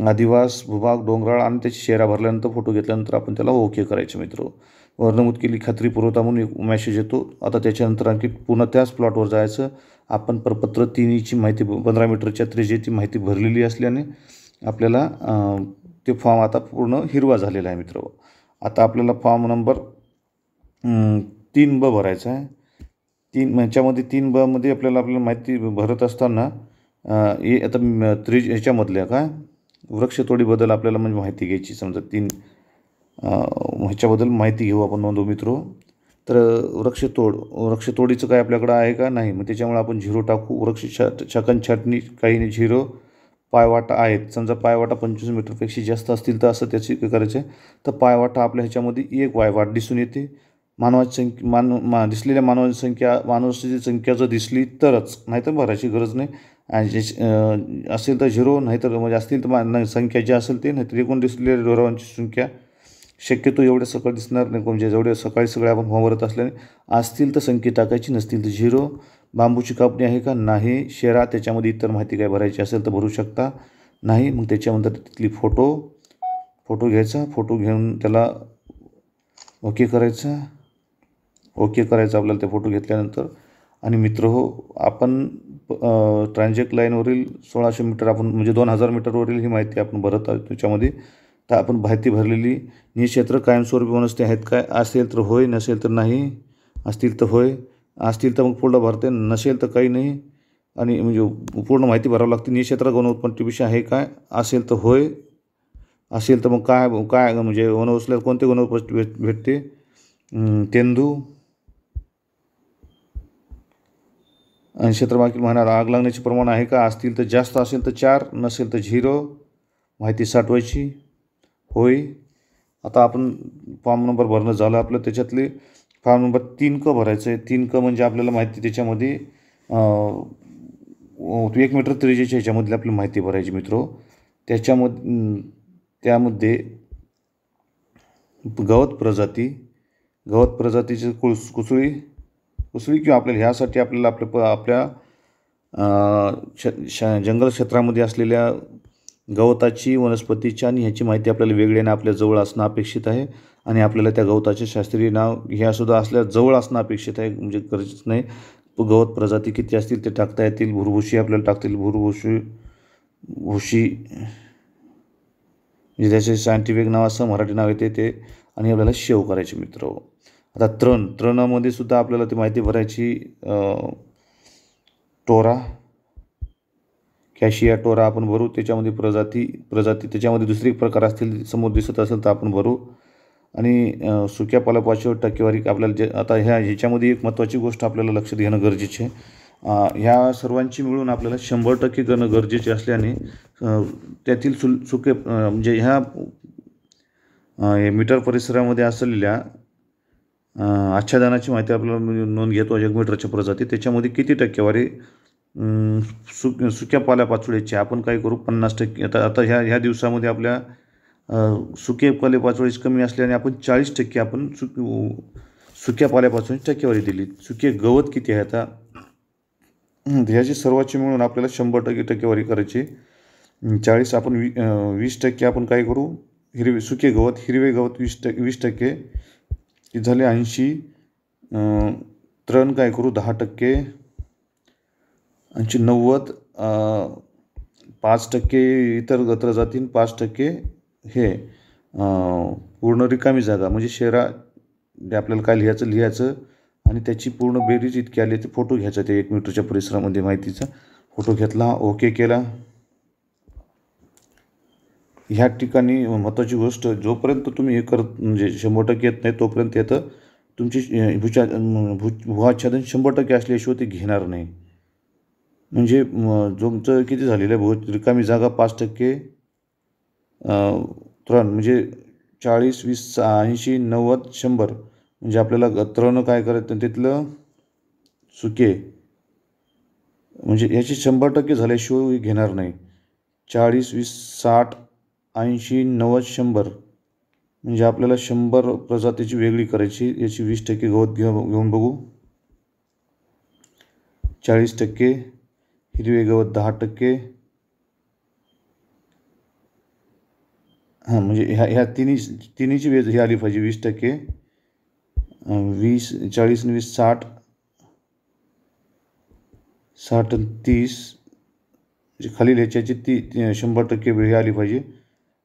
आदिवास भूभाग डोंगराळ आणि त्याची शेरा भरल्यानंतर फोटो घेतल्यानंतर आपण त्याला ओके करायचे मित्र वर्णमूत केली खात्री पुरवता म्हणून एक मॅसेज येतो आता त्याच्यानंतर आणखी पुन्हा त्याच प्लॉटवर जायचं आपण परपत्र तिन्हीची माहिती पंधरा मीटरच्या त्रिजेची माहिती भरलेली असल्याने आपल्याला ते फॉर्म आता पूर्ण हिरवा झालेला आहे मित्र आता आपल्याला फॉर्म नंबर तीन ब भरायचा आहे तीन ह्याच्यामध्ये तीन बमध्ये आपल्याला आपल्याला माहिती भरत असताना हे आता त्रिज ह्याच्यामधल्या का वृक्षतोडीबद्दल आपल्याला म्हणजे माहिती घ्यायची समजा तीन ह्याच्याबद्दल माहिती घेऊ आपण नोंदू मित्रो तर वृक्षतोड वृक्षतोडीचं काय आपल्याकडं आहे का नाही मग त्याच्यामुळे आपण झिरो टाकू वृक्ष छा छकन छाटणी काही झिरो पायवाटा आहेत समजा पायवाटा पंचवीस मीटरपेक्षा जास्त असतील तर असं त्याची काय करायचं तर पायवाटा आपल्या ह्याच्यामध्ये एक वायवाट दिसून येते मानवाची संख्या मान मा दिसलेल्या मानवाची संख्या मानवाची संख्या जर दिसली तरच नाहीतर भरायची गरज नाही आणि जे असेल तर झिरो नाहीतर म्हणजे असतील तर नाही संख्या जी असेल ते नाहीतर एकूण दिसलेल्या डोरावांची संख्या शक्यतो एवढ्या सकाळ दिसणार नाही म्हणजे जेवढे सकाळी सगळे आपण भरत असल्याने असतील तर संख्या टाकायची नसतील तर झिरो बांबूची कापणी आहे का नाही शेरा त्याच्यामध्ये इतर माहिती काय भरायची असेल तर भरू शकता नाही मग त्याच्यानंतर तिथली फोटो फोटो घ्यायचा फोटो घेऊन त्याला ओके करायचा ओके करायचं आपल्याला ते फोटो घेतल्यानंतर आणि मित्र हो आपण ट्रान्झेक्ट लाईनवरील सोळाशे मीटर आपण म्हणजे दोन हजार मीटरवरील ही माहिती आपण भरत आहोत त्याच्यामध्ये तर आपण माहिती भरलेली नि क्षेत्र कायमस्वरूपी वनस्ती आहेत काय असेल तर होय नसेल तर नाही असतील तर होय असतील तर मग पूर्ण भरते नसेल तर काही नाही आणि म्हणजे पूर्ण माहिती भरावं लागते निक्षेत्र गणोत्पन्न विषय आहे काय असेल तर होय असेल तर मग काय काय म्हणजे वनवसल्यास कोणते भेट भेटते तेंदू मागील महिन्याला आग लागण्याचे प्रमाण आहे का असतील तर जास्त असेल तर चार नसेल तर झिरो माहिती साठवायची होय आता आपण फॉर्म नंबर भरणं झालं आपलं त्याच्यातले फॉर्म नंबर तीन क भरायचं आहे तीन क म्हणजे आपल्याला माहिती त्याच्यामध्ये एक मीटर त्रिजेच्या ह्याच्यामधली आपली माहिती भरायची मित्रो त्याच्यामध्ये त्यामध्ये गवत प्रजाती गवत प्रजातीचे कुस कुसळी उसळी किंवा आपल्याला ह्यासाठी आपल्याला आपल्या प आपल्या श जंगल क्षेत्रामध्ये असलेल्या गवताची वनस्पतीची आणि ह्याची माहिती आपल्याला आणि आपल्या जवळ असणं अपेक्षित आहे आणि आपल्याला त्या गवताचे शास्त्रीय नाव ह्यासुद्धा असल्या जवळ असणं अपेक्षित आहे म्हणजे गरजेच नाही गवत प्रजाती किती असतील ते टाकता येतील भुरभुशी आपल्याला टाकतील भुरभुशी भुशी म्हणजे त्याचे सायंटिफिक नाव असं मराठी नाव येते ते आणि आपल्याला शेव करायचे मित्र हो. आता तृण तृणामध्ये सुद्धा आपल्याला ती माहिती भरायची टोरा कॅशिया टोरा आपण भरू त्याच्यामध्ये प्रजाती प्रजाती त्याच्यामध्ये दुसरी प्रकार असतील समोर दिसत असेल तर आपण भरू आणि सुक्या पालापाचीवर टक्केवारी आपल्याला जे आता ह्या ह्याच्यामध्ये एक महत्त्वाची गोष्ट आपल्याला लक्षात घेणं गरजेचे आहे ह्या सर्वांची मिळून आपल्याला शंभर टक्के करणं गरजेचे असल्याने त्यातील सु सुके म्हणजे ह्या मीटर परिसरामध्ये असलेल्या आच्छादनाची माहिती आपल्याला म्हणजे नोंद घेतो जगमीटरच्या प्रजाती त्याच्यामध्ये किती टक्केवारी सु सुक्या पाल्यापाचोळ्याची आपण काय करू पन्नास टक्के आता आता ह्या ह्या दिवसामध्ये आपल्या सुके पालेपाचोळीच कमी असल्याने आपण चाळीस टक्के आपण सु सुक्या पाल्यापाचोळीची टक्केवारी दिली सुके गवत किती आहे आता ह्याची सर्वाची मिळून आपल्याला शंभर टक्के टक्केवारी करायची चाळीस आपण वी वीस टक्के आपण काय करू हिरवे सुके गवत हिरवे गवत वीस टक्के वीस टक्के ती झाले ऐंशी त्रण काय करू दहा टक्के ऐंशी नव्वद पाच टक्के इतर गत्र जातीन पाच टक्के हे पूर्ण रिकामी जागा म्हणजे शेरा आपल्याला काय लिहायचं लिहायचं आणि त्याची पूर्ण बेरीज इतकी आली ते फोटो घ्यायचा ते एक मीटरच्या परिसरामध्ये माहितीचा फोटो घेतला ओके केला ह्या ठिकाणी महत्त्वाची गोष्ट जोपर्यंत तुम्ही हे करत म्हणजे शंभर टक्के येत नाही तोपर्यंत येतं तुमची भूचा भू भूआच्छादन शंभर टक्के असल्याशिवाय ते घेणार नाही म्हणजे तुमचं किती झालेलं आहे भू रिकामी जागा पाच टक्के त्रण म्हणजे चाळीस वीस ऐंशी नव्वद शंभर म्हणजे आपल्याला त्रण काय करायचं तिथलं सुके म्हणजे याची शंभर टक्के झाल्याशिवाय घेणार नाही चाळीस वीस साठ ऐंशी नव्वद शंभर म्हणजे आपल्याला शंभर प्रजातीची वेगळी करायची याची वीस टक्के गवत घेऊ घेऊन बघू चाळीस टक्के हिरवे गवत दहा टक्के हां म्हणजे ह्या ह्या तिन्ही तिन्हीची वेज ही आली पाहिजे वीस टक्के वीस चाळीस आणि वीस साठ साठ तीस म्हणजे खालील ह्याच्याची ती शंभर टक्के वेळ आली पाहिजे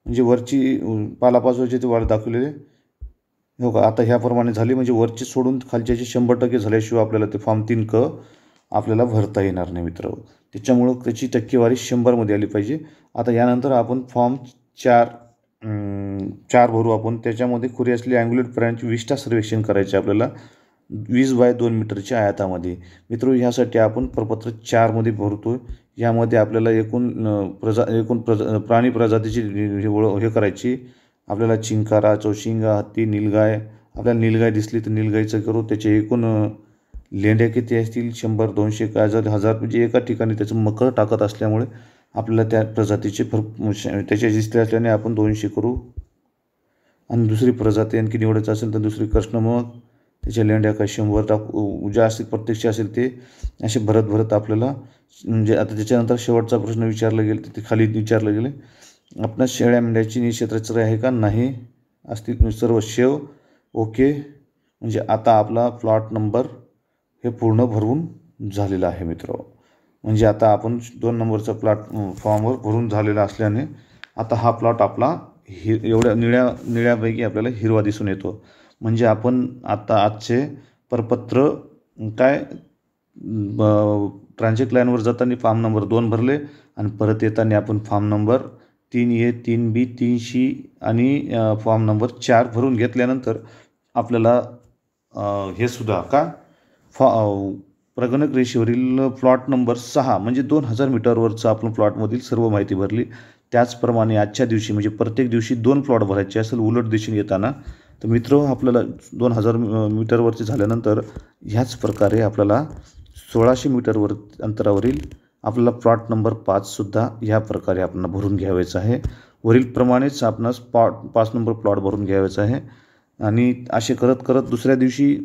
म्हणजे वरची पालापाचोळ्याचे ते वाढ दाखवलेले हो का आता ह्याप्रमाणे झाली म्हणजे वरची सोडून खालच्याची शंभर टक्के झाल्याशिवाय आपल्याला ते फॉर्म तीन क आपल्याला भरता येणार नाही मित्र त्याच्यामुळं त्याची टक्केवारी शंभरमध्ये आली पाहिजे आता यानंतर आपण फॉर्म चार चार भरू आपण त्याच्यामध्ये खुरी असलेली अँग्युलर प्राण्यांची विष्ठा सर्वेक्षण करायचे आपल्याला वीस बाय दोन मीटरच्या आयातामध्ये मित्र ह्यासाठी आपण प्रपत्र चारमध्ये भरतो यामध्ये आपल्याला एकूण प्रजा एकूण प्रजा प्राणी प्रजातीची हे करायची आपल्याला चिंकारा चौशिंगा हत्ती नीलगाय आपल्याला नीलगाय दिसली तर नीलगायचं करू त्याचे एकूण लेंड्या किती असतील शंभर दोनशे काय हजार हजार म्हणजे एका ठिकाणी त्याचं मकर टाकत असल्यामुळे आपल्याला त्या प्रजातीचे भर त्याच्या दिसले असल्याने आपण दोनशे करू आणि दुसरी प्रजाती आणखी निवडायचं असेल तर दुसरी मग त्याच्या लेंड्या का शंभर टाकू ज्या असतील प्रत्यक्ष असेल ते असे भरत भरत आपल्याला म्हणजे आता त्याच्यानंतर शेवटचा प्रश्न विचारला गेला तिथे खाली विचारलं गेले आपण शेळ्या मेंढ्याची निक्षेत्रचर आहे का नाही असतील सर्व शेव ओके म्हणजे आता आपला प्लॉट नंबर हे पूर्ण भरून झालेला आहे मित्र म्हणजे आता आपण दोन नंबरचा प्लॉट फॉर्मवर भरून झालेला असल्याने आता हा प्लॉट आपला हि एवढ्या निळ्या निळ्यापैकी आपल्याला हिरवा दिसून येतो म्हणजे आपण आता आजचे परपत्र काय ब लाईनवर जाताना फॉर्म नंबर दोन भरले आणि परत येताना आपण फॉर्म नंबर तीन ए तीन बी तीन शी आणि फॉर्म नंबर चार भरून घेतल्यानंतर आपल्याला हे सुद्धा का फॉ प्रगणक रेषेवरील प्लॉट नंबर सहा म्हणजे दोन हजार मीटरवरचं आपण प्लॉटमधील सर्व माहिती भरली त्याचप्रमाणे आजच्या दिवशी म्हणजे प्रत्येक दिवशी दोन प्लॉट भरायचे असेल उलट दिशेने येताना तर मित्र आपल्याला दोन हजार मीटरवरती झाल्यानंतर ह्याच प्रकारे आपल्याला सोळाशे मीटरवर अंतरावरील आपल्याला प्लॉट नंबर पाचसुद्धा ह्या प्रकारे आपल्याला भरून घ्यावायचं आहे वरीलप्रमाणेच आपणास पॉट पाच नंबर प्लॉट भरून घ्यावायचा आहे आणि असे करत करत दुसऱ्या दिवशी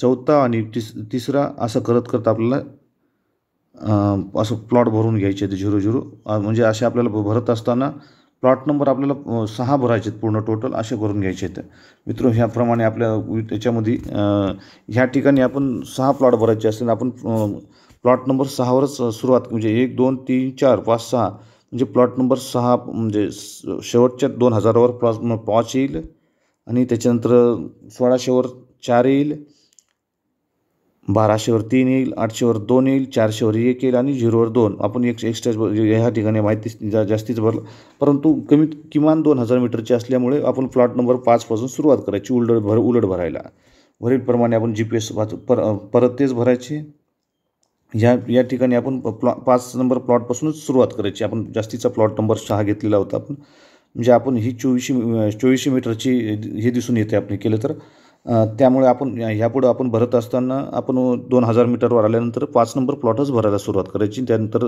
चौथा आणि तिस तिसरा असं करत करत आपल्याला असं प्लॉट भरून घ्यायचे ते झिरो झिरो म्हणजे असे आपल्याला भरत असताना प्लॉट नंबर आपल्याला सहा भरायचे आहेत पूर्ण टोटल असे करून घ्यायचे आहेत मित्र ह्याप्रमाणे आपल्या त्याच्यामध्ये ह्या ठिकाणी आपण सहा प्लॉट भरायचे असतील आपण प्लॉट नंबर सहावरच सुरुवात म्हणजे एक दोन तीन चार पाच सहा म्हणजे प्लॉट नंबर सहा म्हणजे शेवटच्या दोन हजारावर प्लॉट पाच येईल आणि त्याच्यानंतर सोळाशेवर चार येईल बाराशेवर तीन येईल आठशेवर दोन येईल चारशेवर एक येईल आणि झिरोवर दोन आपण एक एक्स्ट्रा ह्या ठिकाणी माहिती जा जास्तीच भरलं परंतु कमीत किमान दोन हजार मीटरची असल्यामुळे आपण प्लॉट नंबर पाचपासून सुरुवात करायची उलट भर उलट भरायला वरीलप्रमाणे आपण जी पी एस पर परत तेच भरायचे या या ठिकाणी आपण प्लॉ पाच नंबर प्लॉटपासूनच सुरुवात करायची आपण जास्तीचा प्लॉट नंबर सहा घेतलेला होता आपण म्हणजे आपण ही चोवीसशे चोवीसशे मीटरची हे दिसून येते आपण केलं तर त्यामुळे आपण ह्यापुढं आपण भरत असताना आपण दोन हजार मीटरवर आल्यानंतर पाच नंबर प्लॉटच भरायला सुरुवात करायची त्यानंतर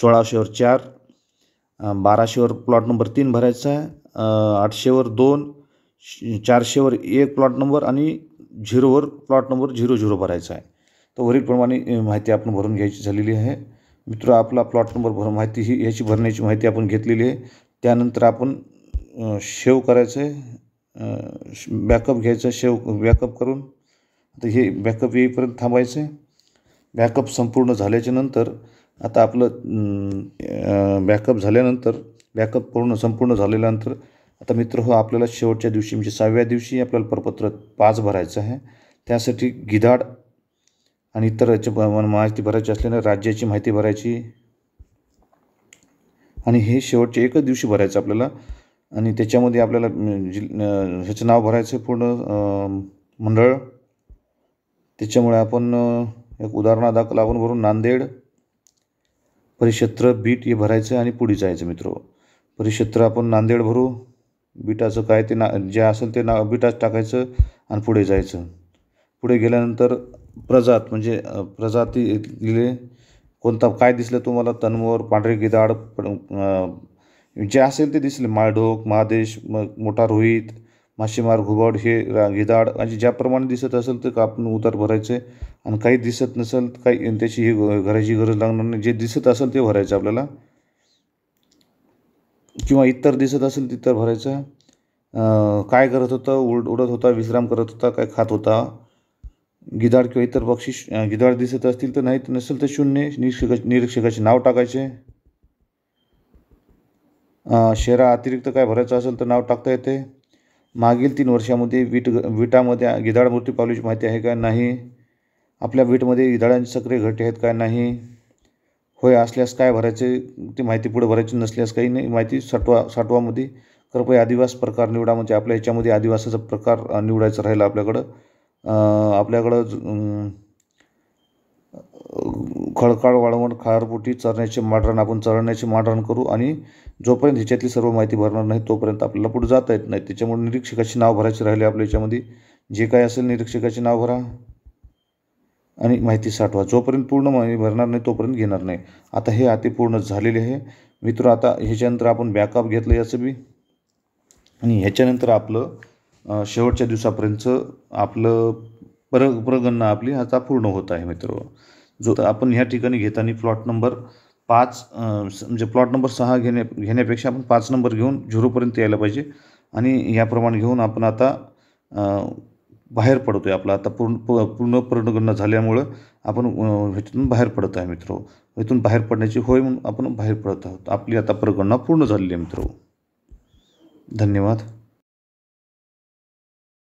सोळाशेवर चार बाराशेवर प्लॉट नंबर तीन भरायचा आहे आठशेवर दोन चारशेवर एक प्लॉट नंबर आणि झिरोवर प्लॉट नंबर झिरो झिरो भरायचा आहे तर वरीलप्रमाणे माहिती आपण भरून घ्यायची झालेली आहे मित्र आपला प्लॉट नंबर भर माहिती ही याची भरण्याची माहिती आपण घेतलेली आहे त्यानंतर आपण शेव करायचं आहे बॅकअप घ्यायचा शेव बॅकअप करून आता हे बॅकअप येईपर्यंत थांबायचं आहे बॅकअप संपूर्ण झाल्याच्या नंतर आता आपलं बॅकअप झाल्यानंतर बॅकअप पूर्ण संपूर्ण झाल्यानंतर आता मित्र हो आपल्याला शेवटच्या दिवशी म्हणजे सहाव्या दिवशी आपल्याला परपत्र पाच भरायचं आहे त्यासाठी गिधाड आणि इतर माहिती भरायची असल्याने राज्याची माहिती भरायची आणि हे शेवटच्या एकच दिवशी भरायचं आपल्याला आणि त्याच्यामध्ये आपल्याला जिल ह्याचं नाव भरायचं आहे पूर्ण मंडळ त्याच्यामुळे आपण एक उदाहरणादाखल आपण भरून नांदेड परिक्षेत्र बीट हे भरायचं आणि पुढे जायचं मित्र परिक्षेत्र आपण नांदेड भरू बीटाचं काय ते ना जे असेल ते ना बीटाच टाकायचं आणि पुढे जायचं पुढे गेल्यानंतर प्रजात म्हणजे प्रजाती कोणता काय दिसलं तुम्हाला तन्मोर पांढरे गिदाड जे असेल ते दिसले माळढोक महादेश मग मोठा रोहित मासेमार घुबड हे गिदाड आणि ज्याप्रमाणे दिसत असेल तर आपण उतार भरायचे आणि काही दिसत नसेल काही त्याची हे घराची गरज लागणार नाही जे दिसत असेल ते भरायचं आपल्याला किंवा इतर दिसत असेल तिथं भरायचं काय करत होतं उड उडत होता विश्राम करत होता काय खात होता गिधाड किंवा इतर पक्षी गिधाड दिसत असतील तर नाही नसेल तर शून्य निरीक्षक निरीक्षकाचे नाव टाकायचे शहरा अतिरिक्त काय भरायचं असेल तर नाव टाकता येते मागील तीन वर्षामध्ये वीट विटामध्ये गिधाड मूर्ती पावलीची माहिती आहे का नाही आपल्या विटमध्ये गिधाडांची सक्रिय घटे आहेत का नाही होय असल्यास काय भरायचे ती माहिती पुढे भरायची नसल्यास काही नाही माहिती साठवा साठवामध्ये कृपया आदिवास प्रकार निवडा म्हणजे आपल्या ह्याच्यामध्ये आदिवासाचा प्रकार निवडायचा राहिला आपल्याकडं आपल्याकडं खळखळ वाळवण खारबुटी चरण्याचे मॉडर्न आपण चरण्याचे मॉडर्न करू आणि जोपर्यंत ह्याच्यातली सर्व माहिती भरणार नाही तोपर्यंत आपल्याला पुढे जाता येत नाही त्याच्यामुळे निरीक्षकाचे नाव भरायचे राहिले आपल्या याच्यामध्ये जे काय असेल निरीक्षकाचे नाव भरा आणि माहिती साठवा जोपर्यंत पूर्ण माहिती भरणार नाही तोपर्यंत घेणार नाही आता हे अति पूर्ण झालेले आहे मित्र आता ह्याच्यानंतर आपण बॅकअप घेतलं याचं बी आणि ह्याच्यानंतर आपलं शेवटच्या दिवसापर्यंतचं आपलं प्र प्रगणना आपली आता पूर्ण होत आहे मित्र जो आपण ह्या ठिकाणी घेताना प्लॉट नंबर पाच म्हणजे प्लॉट नंबर सहा घेण्या घेण्यापेक्षा आपण पाच नंबर घेऊन झिरोपर्यंत यायला पाहिजे आणि याप्रमाणे घेऊन आपण आता बाहेर पडतो आहे आपला आता पूर्ण पूर्ण पूर्णगणना झाल्यामुळं आपण ह्याच्यातून बाहेर पडत आहे मित्र इथून बाहेर पडण्याची होय म्हणून आपण बाहेर पडत आहोत आपली आता प्रगणना पूर्ण झालेली आहे मित्र धन्यवाद